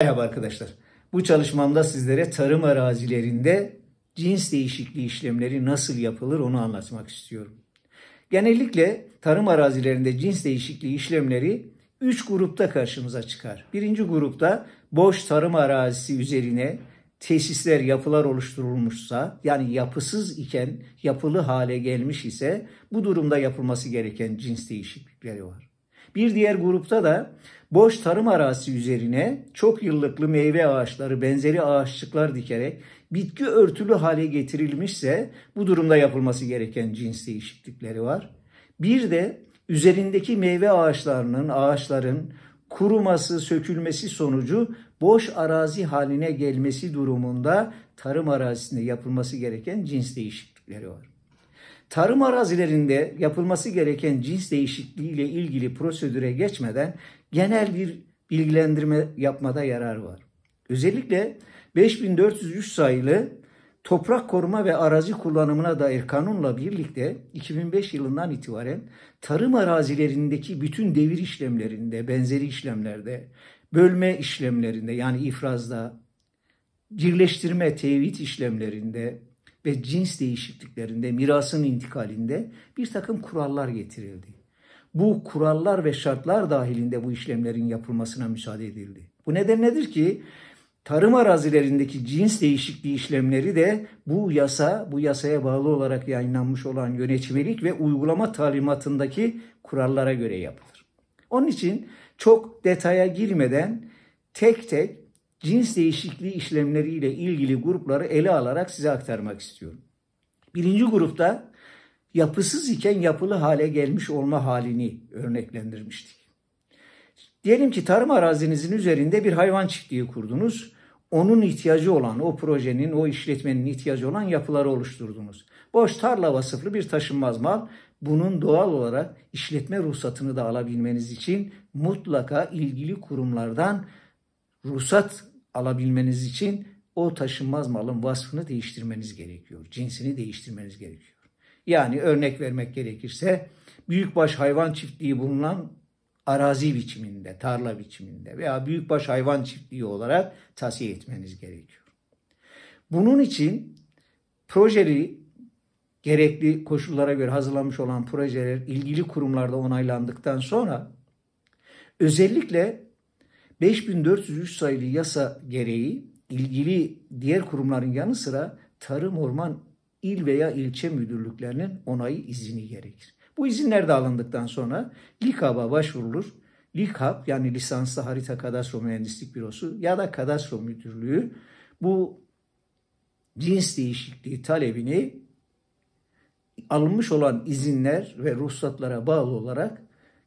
Merhaba arkadaşlar. Bu çalışmamda sizlere tarım arazilerinde cins değişikliği işlemleri nasıl yapılır onu anlatmak istiyorum. Genellikle tarım arazilerinde cins değişikliği işlemleri 3 grupta karşımıza çıkar. Birinci grupta boş tarım arazisi üzerine tesisler, yapılar oluşturulmuşsa yani yapısız iken yapılı hale gelmiş ise bu durumda yapılması gereken cins değişiklikleri var. Bir diğer grupta da boş tarım arası üzerine çok yıllıklı meyve ağaçları, benzeri ağaçlıklar dikerek bitki örtülü hale getirilmişse bu durumda yapılması gereken cins değişiklikleri var. Bir de üzerindeki meyve ağaçlarının, ağaçların kuruması, sökülmesi sonucu boş arazi haline gelmesi durumunda tarım arazisinde yapılması gereken cins değişiklikleri var. Tarım arazilerinde yapılması gereken cins değişikliği ile ilgili prosedüre geçmeden genel bir bilgilendirme yapmada yarar var. Özellikle 5403 sayılı Toprak Koruma ve Arazi Kullanımına dair kanunla birlikte 2005 yılından itibaren tarım arazilerindeki bütün devir işlemlerinde, benzeri işlemlerde, bölme işlemlerinde yani ifrazda, birleştirme, tevhid işlemlerinde, ve cins değişikliklerinde, mirasın intikalinde bir takım kurallar getirildi. Bu kurallar ve şartlar dahilinde bu işlemlerin yapılmasına müsaade edildi. Bu neden nedir ki tarım arazilerindeki cins değişikliği işlemleri de bu yasa, bu yasaya bağlı olarak yayınlanmış olan yönetmelik ve uygulama talimatındaki kurallara göre yapılır. Onun için çok detaya girmeden tek tek cins değişikliği işlemleriyle ilgili grupları ele alarak size aktarmak istiyorum. Birinci grupta yapısız iken yapılı hale gelmiş olma halini örneklendirmiştik. Diyelim ki tarım arazinizin üzerinde bir hayvan çiftliği kurdunuz. Onun ihtiyacı olan, o projenin, o işletmenin ihtiyacı olan yapıları oluşturdunuz. Boş tarla vasıflı bir taşınmaz mal. Bunun doğal olarak işletme ruhsatını da alabilmeniz için mutlaka ilgili kurumlardan ruhsat alabilmeniz için o taşınmaz malın vasfını değiştirmeniz gerekiyor. Cinsini değiştirmeniz gerekiyor. Yani örnek vermek gerekirse büyükbaş hayvan çiftliği bulunan arazi biçiminde, tarla biçiminde veya büyükbaş hayvan çiftliği olarak tasfiye etmeniz gerekiyor. Bunun için projeli gerekli koşullara göre hazırlanmış olan projeler ilgili kurumlarda onaylandıktan sonra özellikle 5403 sayılı yasa gereği ilgili diğer kurumların yanı sıra tarım, orman, il veya ilçe müdürlüklerinin onayı izni gerekir. Bu izinler de alındıktan sonra LİKAB'a başvurulur. LİKAB yani lisanslı harita kadastro mühendislik bürosu ya da kadastro müdürlüğü bu cins değişikliği talebini alınmış olan izinler ve ruhsatlara bağlı olarak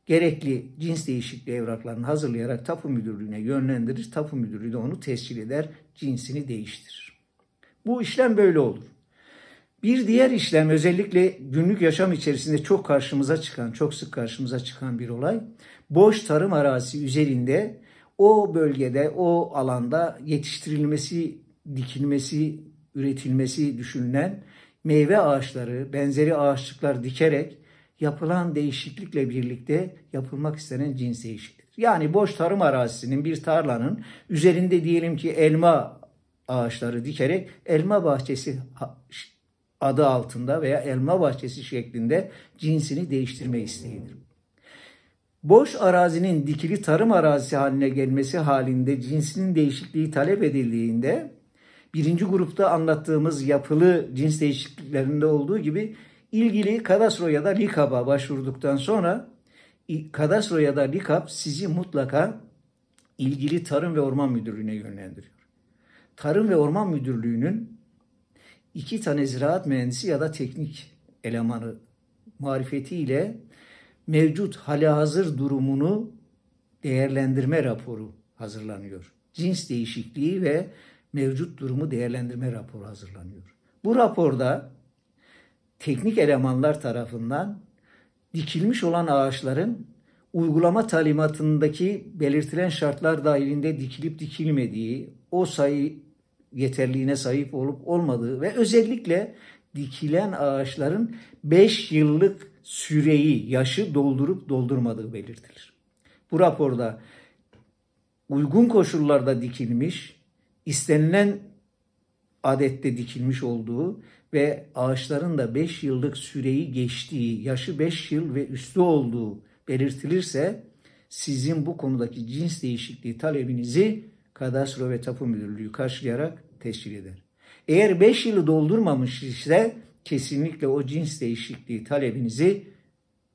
gerekli cins değişikliği evraklarını hazırlayarak tapu müdürlüğüne yönlendirir. Tapu müdürlüğü de onu tescil eder, cinsini değiştirir. Bu işlem böyle olur. Bir diğer işlem özellikle günlük yaşam içerisinde çok karşımıza çıkan, çok sık karşımıza çıkan bir olay. Boş tarım arazisi üzerinde o bölgede, o alanda yetiştirilmesi, dikilmesi, üretilmesi düşünülen meyve ağaçları, benzeri ağaçlıklar dikerek yapılan değişiklikle birlikte yapılmak istenen cins değişikliğidir. Yani boş tarım arazisinin bir tarlanın üzerinde diyelim ki elma ağaçları dikerek elma bahçesi adı altında veya elma bahçesi şeklinde cinsini değiştirme isteğidir. Boş arazinin dikili tarım arazisi haline gelmesi halinde cinsinin değişikliği talep edildiğinde birinci grupta anlattığımız yapılı cins değişikliklerinde olduğu gibi ilgili kadastro ya da likaba başvurduktan sonra kadastro ya da LİKAP sizi mutlaka ilgili Tarım ve Orman Müdürlüğü'ne yönlendiriyor. Tarım ve Orman Müdürlüğü'nün iki tane ziraat mühendisi ya da teknik elemanı marifetiyle mevcut hali hazır durumunu değerlendirme raporu hazırlanıyor. Cins değişikliği ve mevcut durumu değerlendirme raporu hazırlanıyor. Bu raporda teknik elemanlar tarafından dikilmiş olan ağaçların uygulama talimatındaki belirtilen şartlar dahilinde dikilip dikilmediği, o sayı yeterliğine sahip olup olmadığı ve özellikle dikilen ağaçların 5 yıllık süreyi, yaşı doldurup doldurmadığı belirtilir. Bu raporda uygun koşullarda dikilmiş, istenilen adette dikilmiş olduğu ve ağaçların da 5 yıllık süreyi geçtiği, yaşı 5 yıl ve üstü olduğu belirtilirse sizin bu konudaki cins değişikliği talebinizi Kadastro ve Tapu Müdürlüğü karşılayarak tescil eder. Eğer 5 yılı doldurmamış ise kesinlikle o cins değişikliği talebinizi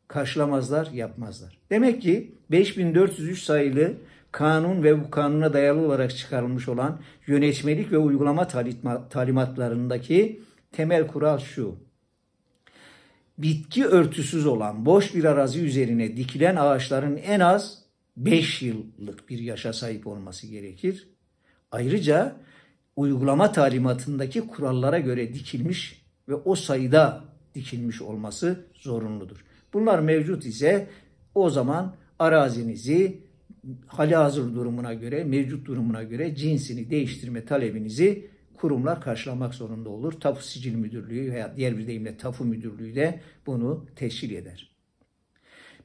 karşılamazlar, yapmazlar. Demek ki 5403 sayılı kanun ve bu kanuna dayalı olarak çıkarılmış olan yönetmelik ve uygulama talimatlarındaki temel kural şu. Bitki örtüsüz olan boş bir arazi üzerine dikilen ağaçların en az 5 yıllık bir yaşa sahip olması gerekir. Ayrıca uygulama talimatındaki kurallara göre dikilmiş ve o sayıda dikilmiş olması zorunludur. Bunlar mevcut ise o zaman arazinizi hali hazır durumuna göre, mevcut durumuna göre cinsini değiştirme talebinizi kurumlar karşılamak zorunda olur. TAFU Sicil Müdürlüğü veya diğer bir deyimle TAFU Müdürlüğü de bunu teşkil eder.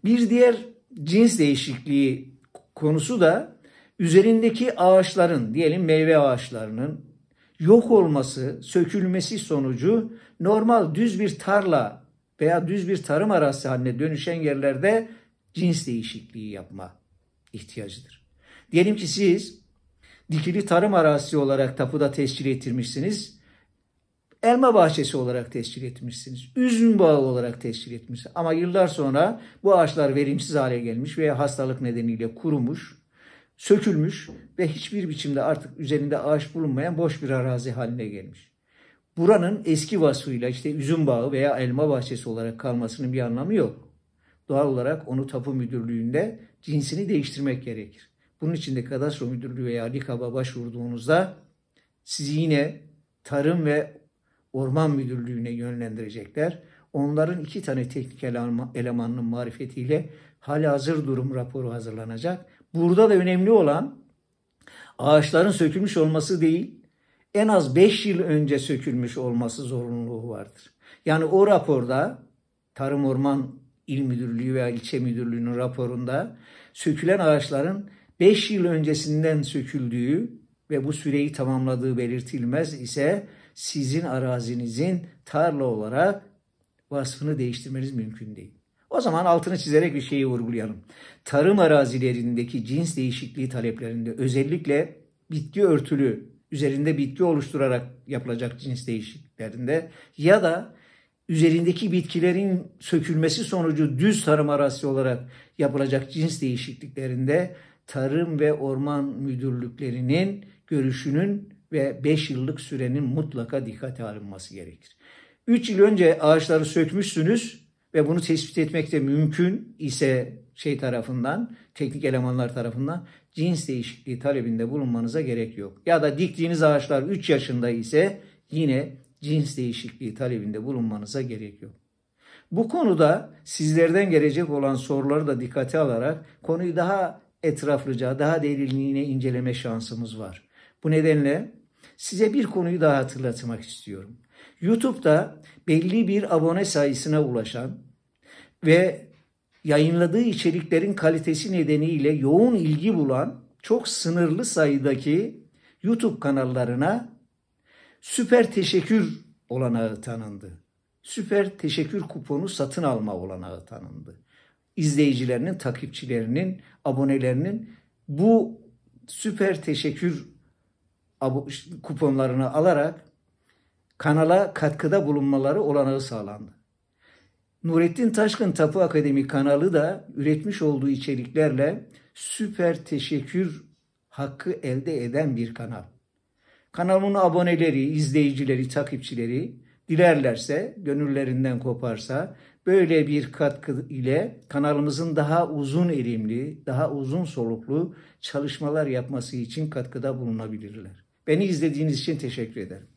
Bir diğer cins değişikliği konusu da üzerindeki ağaçların diyelim meyve ağaçlarının yok olması, sökülmesi sonucu normal düz bir tarla veya düz bir tarım arası haline dönüşen yerlerde cins değişikliği yapma ihtiyacıdır. Diyelim ki siz dikili tarım arazisi olarak tapuda tescil ettirmişsiniz. Elma bahçesi olarak tescil etmişsiniz. Üzüm bağı olarak tescil etmişsiniz. Ama yıllar sonra bu ağaçlar verimsiz hale gelmiş veya hastalık nedeniyle kurumuş, sökülmüş ve hiçbir biçimde artık üzerinde ağaç bulunmayan boş bir arazi haline gelmiş. Buranın eski vasfıyla işte üzüm bağı veya elma bahçesi olarak kalmasının bir anlamı yok. Doğal olarak onu tapu müdürlüğünde cinsini değiştirmek gerekir. Bunun için de kadastro müdürlüğü veya LİKAB'a başvurduğunuzda sizi yine Tarım ve Orman Müdürlüğü'ne yönlendirecekler. Onların iki tane teknik elemanının marifetiyle hali hazır durum raporu hazırlanacak. Burada da önemli olan ağaçların sökülmüş olması değil, en az 5 yıl önce sökülmüş olması zorunluluğu vardır. Yani o raporda Tarım Orman İl Müdürlüğü veya ilçe müdürlüğünün raporunda sökülen ağaçların 5 yıl öncesinden söküldüğü ve bu süreyi tamamladığı belirtilmez ise sizin arazinizin tarla olarak vasfını değiştirmeniz mümkün değil. O zaman altını çizerek bir şeyi vurgulayalım. Tarım arazilerindeki cins değişikliği taleplerinde özellikle bitki örtülü üzerinde bitki oluşturarak yapılacak cins değişikliklerinde ya da üzerindeki bitkilerin sökülmesi sonucu düz tarım arazisi olarak yapılacak cins değişikliklerinde Tarım ve Orman Müdürlüklerinin görüşünün ve 5 yıllık sürenin mutlaka dikkate alınması gerekir. 3 yıl önce ağaçları sökmüşsünüz ve bunu tespit etmek de mümkün ise şey tarafından, teknik elemanlar tarafından cins değişikliği talebinde bulunmanıza gerek yok. Ya da diktiğiniz ağaçlar 3 yaşında ise yine cins değişikliği talebinde bulunmanıza gerek yok. Bu konuda sizlerden gelecek olan soruları da dikkate alarak konuyu daha etraflıca, daha derinliğine inceleme şansımız var. Bu nedenle size bir konuyu daha hatırlatmak istiyorum. YouTube'da belli bir abone sayısına ulaşan ve yayınladığı içeriklerin kalitesi nedeniyle yoğun ilgi bulan çok sınırlı sayıdaki YouTube kanallarına süper teşekkür olanağı tanındı. Süper teşekkür kuponu satın alma olanağı tanındı izleyicilerinin, takipçilerinin, abonelerinin bu süper teşekkür kuponlarını alarak kanala katkıda bulunmaları olanağı sağlandı. Nurettin Taşkın Tapu Akademi kanalı da üretmiş olduğu içeriklerle süper teşekkür hakkı elde eden bir kanal. Kanalımın aboneleri, izleyicileri, takipçileri dilerlerse, gönüllerinden koparsa böyle bir katkı ile kanalımızın daha uzun erimli, daha uzun soluklu çalışmalar yapması için katkıda bulunabilirler. Beni izlediğiniz için teşekkür ederim.